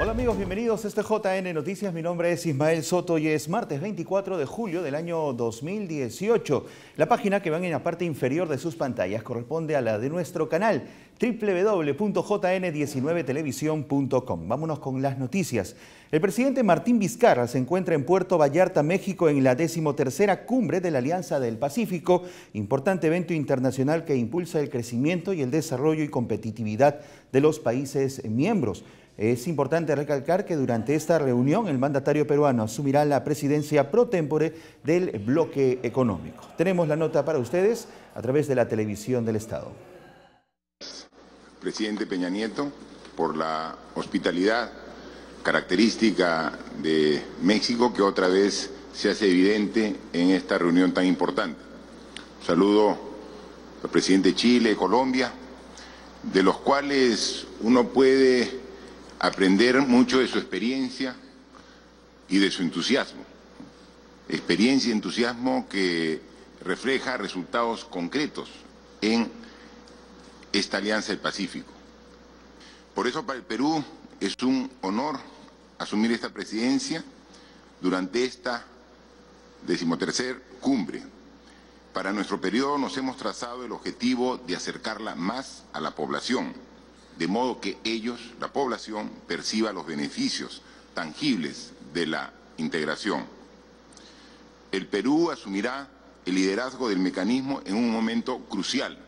Hola amigos, bienvenidos a este JN Noticias. Mi nombre es Ismael Soto y es martes 24 de julio del año 2018. La página que ven en la parte inferior de sus pantallas corresponde a la de nuestro canal www.jn19televisión.com. Vámonos con las noticias. El presidente Martín Vizcarra se encuentra en Puerto Vallarta, México, en la decimotercera cumbre de la Alianza del Pacífico, importante evento internacional que impulsa el crecimiento y el desarrollo y competitividad de los países miembros. Es importante recalcar que durante esta reunión el mandatario peruano asumirá la presidencia pro tempore del bloque económico. Tenemos la nota para ustedes a través de la televisión del Estado. Presidente Peña Nieto, por la hospitalidad característica de México que otra vez se hace evidente en esta reunión tan importante. Saludo al presidente de Chile, Colombia, de los cuales uno puede aprender mucho de su experiencia y de su entusiasmo. Experiencia y entusiasmo que refleja resultados concretos en esta Alianza del Pacífico. Por eso para el Perú es un honor asumir esta presidencia durante esta decimotercer cumbre. Para nuestro periodo nos hemos trazado el objetivo de acercarla más a la población, de modo que ellos, la población, perciba los beneficios tangibles de la integración. El Perú asumirá el liderazgo del mecanismo en un momento crucial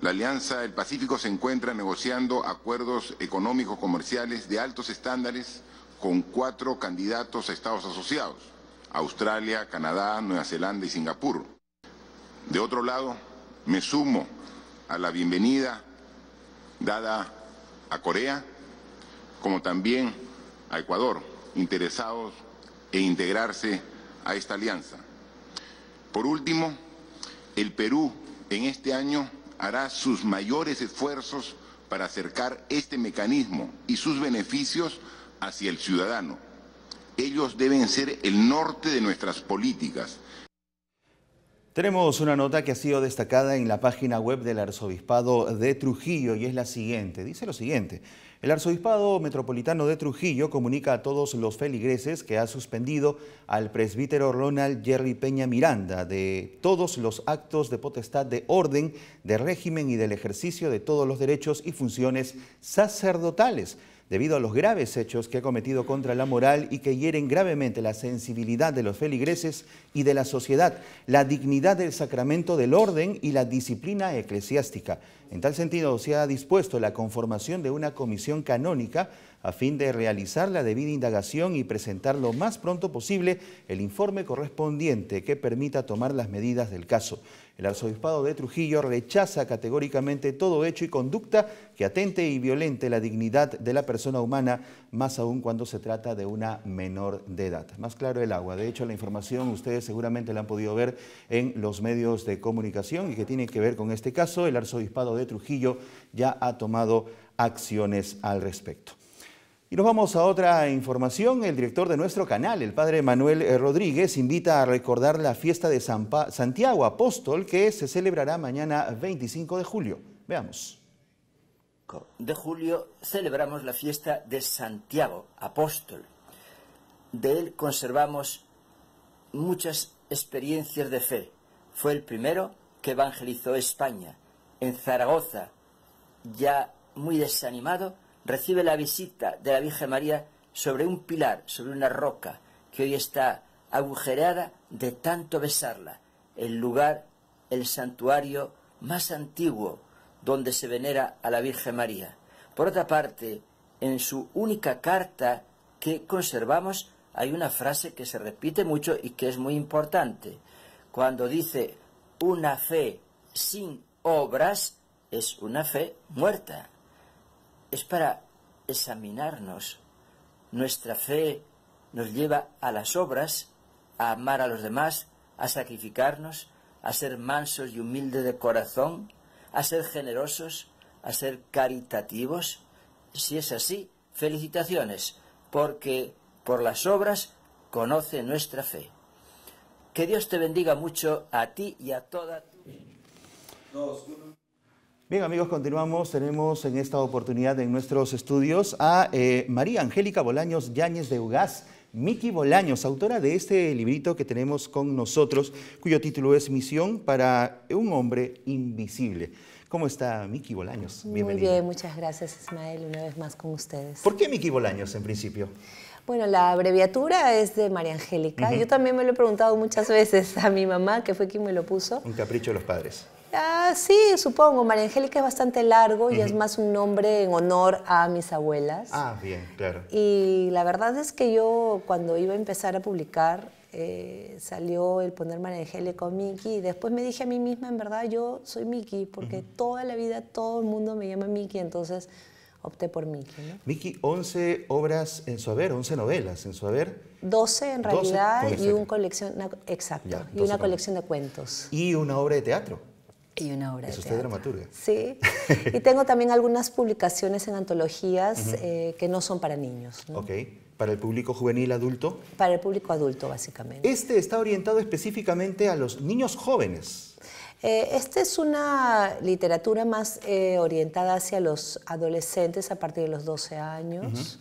la Alianza del Pacífico se encuentra negociando acuerdos económicos comerciales de altos estándares con cuatro candidatos a estados asociados, Australia, Canadá, Nueva Zelanda y Singapur. De otro lado, me sumo a la bienvenida dada a Corea, como también a Ecuador, interesados en integrarse a esta alianza. Por último, el Perú en este año hará sus mayores esfuerzos para acercar este mecanismo y sus beneficios hacia el ciudadano. Ellos deben ser el norte de nuestras políticas tenemos una nota que ha sido destacada en la página web del Arzobispado de Trujillo y es la siguiente. Dice lo siguiente. El Arzobispado Metropolitano de Trujillo comunica a todos los feligreses que ha suspendido al presbítero Ronald Jerry Peña Miranda de todos los actos de potestad de orden, de régimen y del ejercicio de todos los derechos y funciones sacerdotales debido a los graves hechos que ha cometido contra la moral y que hieren gravemente la sensibilidad de los feligreses y de la sociedad, la dignidad del sacramento del orden y la disciplina eclesiástica. En tal sentido, se ha dispuesto la conformación de una comisión canónica a fin de realizar la debida indagación y presentar lo más pronto posible el informe correspondiente que permita tomar las medidas del caso. El arzobispado de Trujillo rechaza categóricamente todo hecho y conducta que atente y violente la dignidad de la persona humana, más aún cuando se trata de una menor de edad. Más claro el agua. De hecho, la información ustedes seguramente la han podido ver en los medios de comunicación y que tiene que ver con este caso. El arzobispado de Trujillo ya ha tomado acciones al respecto. Y nos vamos a otra información. El director de nuestro canal, el padre Manuel eh, Rodríguez, invita a recordar la fiesta de Santiago Apóstol que se celebrará mañana 25 de julio. Veamos. De julio celebramos la fiesta de Santiago Apóstol. De él conservamos muchas experiencias de fe. Fue el primero que evangelizó España. En Zaragoza, ya muy desanimado, recibe la visita de la Virgen María sobre un pilar, sobre una roca, que hoy está agujereada de tanto besarla, el lugar, el santuario más antiguo donde se venera a la Virgen María. Por otra parte, en su única carta que conservamos hay una frase que se repite mucho y que es muy importante. Cuando dice una fe sin obras es una fe muerta es para examinarnos. Nuestra fe nos lleva a las obras, a amar a los demás, a sacrificarnos, a ser mansos y humildes de corazón, a ser generosos, a ser caritativos. Si es así, felicitaciones, porque por las obras conoce nuestra fe. Que Dios te bendiga mucho a ti y a toda tu. Bien amigos, continuamos. Tenemos en esta oportunidad en nuestros estudios a eh, María Angélica Bolaños Yáñez de Ugaz, Miki Bolaños, autora de este librito que tenemos con nosotros, cuyo título es Misión para un hombre invisible. ¿Cómo está Miki Bolaños? Bienvenida. Muy bien, muchas gracias Ismael, una vez más con ustedes. ¿Por qué Miki Bolaños en principio? Bueno, la abreviatura es de María Angélica. Yo también me lo he preguntado muchas veces a mi mamá, que fue quien me lo puso. Un capricho de los padres. Ah, sí, supongo. María es bastante largo y es más un nombre en honor a mis abuelas. Ah, bien, claro. Y la verdad es que yo cuando iba a empezar a publicar eh, salió el poner María Angélica con Miki y después me dije a mí misma, en verdad yo soy Miki porque toda la vida todo el mundo me llama Miki, entonces opté por Miki. Miki, 11 obras en su haber, 11 novelas en su haber. 12 en realidad y una colección, exacto, y una colección de cuentos. Y una obra de teatro. Y una obra. ¿Es usted dramaturga? Sí. y tengo también algunas publicaciones en antologías eh, que no son para niños. Ok. ¿Para el público juvenil adulto? Para el público adulto, básicamente. Este está orientado específicamente a los niños jóvenes. Eh, esta es una literatura más eh, orientada hacia los adolescentes a partir de los 12 años.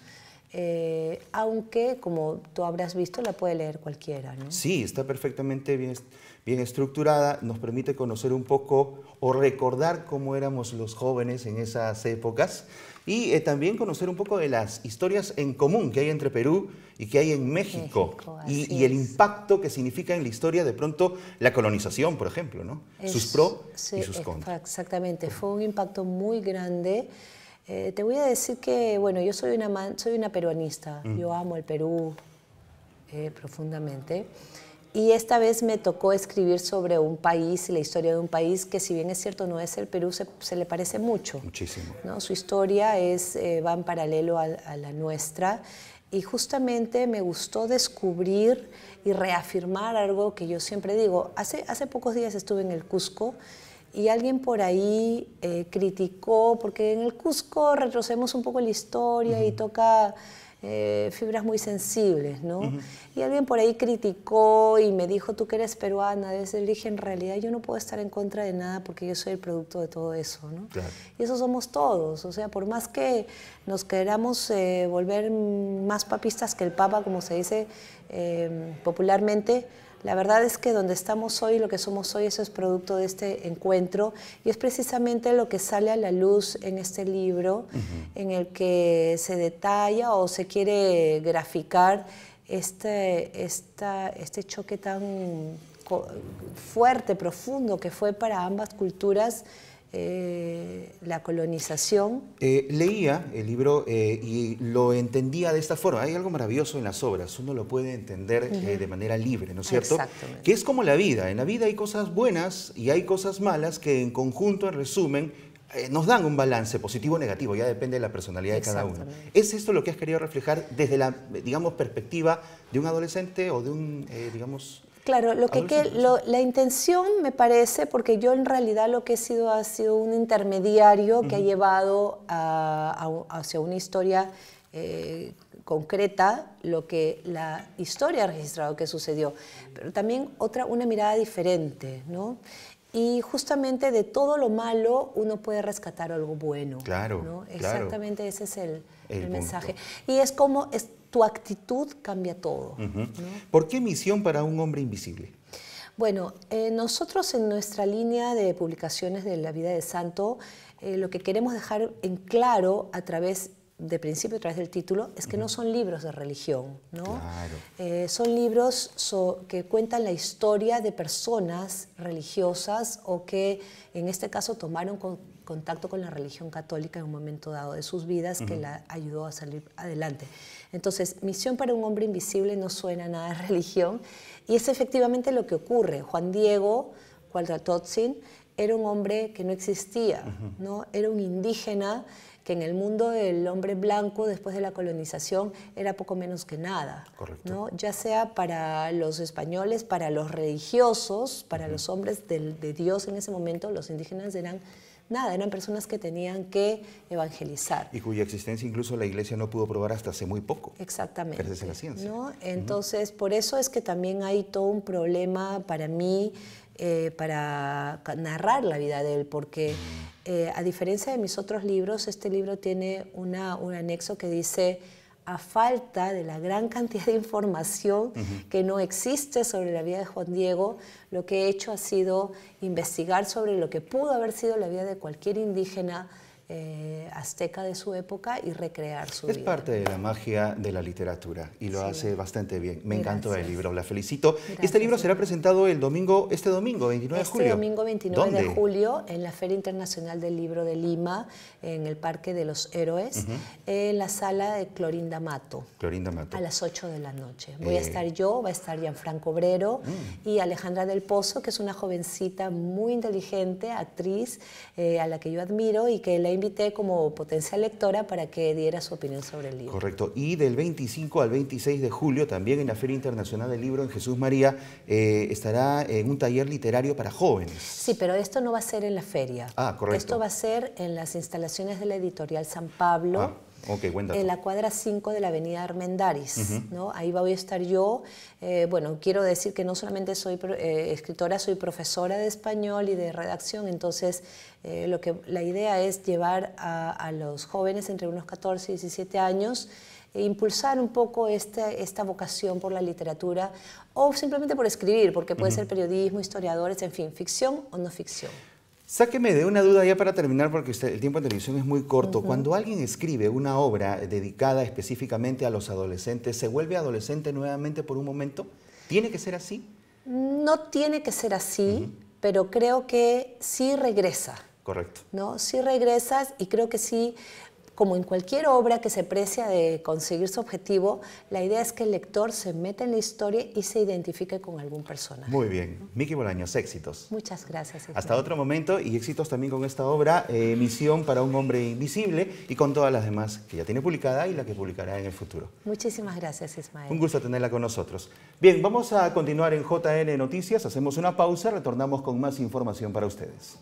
Eh, aunque como tú habrás visto la puede leer cualquiera. ¿no? Sí, está perfectamente bien bien estructurada, nos permite conocer un poco o recordar cómo éramos los jóvenes en esas épocas y eh, también conocer un poco de las historias en común que hay entre Perú y que hay en México, y, el impacto que significa en la historia de pronto la colonización, por ejemplo, ¿no? sus pros y sus contras. Exactamente, fue un impacto muy grande. Eh, te voy a decir que, bueno, yo soy una, soy una peruanista, mm. yo amo el Perú eh, profundamente. Y esta vez me tocó escribir sobre un país, la historia de un país que si bien es cierto no es el Perú, se, le parece mucho. Muchísimo. ¿no? Su historia es, eh, va en paralelo a, la nuestra y justamente me gustó descubrir y reafirmar algo que yo siempre digo. Hace, hace pocos días estuve en el Cusco y alguien por ahí eh, criticó, porque en el Cusco retrocedemos un poco la historia y toca eh, fibras muy sensibles, ¿no? Y alguien por ahí criticó y me dijo, tú que eres peruana, de ese origen, en realidad yo no puedo estar en contra de nada porque yo soy el producto de todo eso, ¿no? Y eso somos todos, o sea, por más que nos queramos eh, volver más papistas que el Papa, como se dice eh, popularmente, la verdad es que donde estamos hoy, lo que somos hoy, eso es producto de este encuentro y es precisamente lo que sale a la luz en este libro en el que se detalla o se quiere graficar este, este choque tan fuerte, profundo que fue para ambas culturas eh, la colonización. Eh, leía el libro eh, y lo entendía de esta forma. Hay algo maravilloso en las obras, uno lo puede entender de manera libre, ¿no es cierto? Exactamente. Que es como la vida. En la vida hay cosas buenas y hay cosas malas que en conjunto, en resumen, nos dan un balance positivo o negativo, ya depende de la personalidad de cada uno. ¿Es esto lo que has querido reflejar desde la, digamos, perspectiva de un adolescente o de un, digamos... Claro, lo que, la intención me parece, porque yo en realidad lo que he sido ha sido un intermediario que ha llevado hacia una historia eh, concreta lo que la historia ha registrado que sucedió, pero también otra, una mirada diferente, ¿no? Y justamente de todo lo malo uno puede rescatar algo bueno. Claro. ¿no? Exactamente ese es el, mensaje. Y es como, tu actitud cambia todo. ¿Por qué misión para un hombre invisible? Bueno, eh, nosotros en nuestra línea de publicaciones de la vida de Santo, eh, lo que queremos dejar en claro a través de principio a través del título, es que no son libros de religión, ¿no? Claro. Eh, son libros que cuentan la historia de personas religiosas o que en este caso tomaron con, contacto con la religión católica en un momento dado de sus vidas que la ayudó a salir adelante. Entonces, misión para un hombre invisible no suena nada de religión y es efectivamente lo que ocurre. Juan Diego Cuadratotzin era un hombre que no existía, ¿no? era un indígena que en el mundo del hombre blanco después de la colonización era poco menos que nada, ¿no? ya sea para los españoles, para los religiosos, para los hombres de, de Dios en ese momento, los indígenas eran nada, eran personas que tenían que evangelizar. Y cuya existencia incluso la iglesia no pudo probar hasta hace muy poco. Exactamente. la ciencia. Entonces, por eso es que también hay todo un problema para mí. Eh, para narrar la vida de él, porque eh, a diferencia de mis otros libros, este libro tiene una, un anexo que dice a falta de la gran cantidad de información que no existe sobre la vida de Juan Diego, lo que he hecho ha sido investigar sobre lo que pudo haber sido la vida de cualquier indígena eh, azteca de su época y recrear su vida. Es parte de la magia de la literatura y lo hace bastante bien. Me encantó el libro, la felicito. Este libro será presentado el domingo, este domingo, 29 de este julio. Este domingo 29 de julio en la Feria Internacional del Libro de Lima, en el Parque de los Héroes, en la sala de Clorinda Mato. Clorinda Mato. A las 8 de la noche. Eh. Voy a estar yo, va a estar Gianfranco Obrero mm. y Alejandra del Pozo, que es una jovencita muy inteligente, actriz, eh, a la que yo admiro y que la como potencial lectora para que diera su opinión sobre el libro. Correcto. Y del 25 al 26 de julio, también en la Feria Internacional del Libro en Jesús María, eh, estará en un taller literario para jóvenes. Sí, pero esto no va a ser en la feria. Ah, correcto. Esto va a ser en las instalaciones de la editorial San Pablo. Ah en la cuadra 5 de la avenida Armendaris. Ahí voy a estar yo. Eh, bueno, quiero decir que no solamente soy eh, escritora, soy profesora de español y de redacción, entonces eh, lo que, la idea es llevar a, los jóvenes entre unos 14 y 17 años e impulsar un poco esta, vocación por la literatura o simplemente por escribir, porque puede ser periodismo, historiadores, en fin, ficción o no ficción. Sáqueme de una duda ya para terminar, porque el tiempo de televisión es muy corto. Cuando alguien escribe una obra eh, dedicada específicamente a los adolescentes, ¿se vuelve adolescente nuevamente por un momento? ¿Tiene que ser así? No tiene que ser así, pero creo que sí regresa. Correcto. ¿no? Sí regresas y creo que sí como en cualquier obra que se precia de conseguir su objetivo, la idea es que el lector se meta en la historia y se identifique con algún personaje. Muy bien. Miki Bolaños, éxitos. Muchas gracias. Ismael. Hasta otro momento y éxitos también con esta obra, eh, Misión para un hombre invisible y con todas las demás que ya tiene publicada y la que publicará en el futuro. Muchísimas gracias, Ismael. Un gusto tenerla con nosotros. Bien, vamos a continuar en JN Noticias, hacemos una pausa, retornamos con más información para ustedes.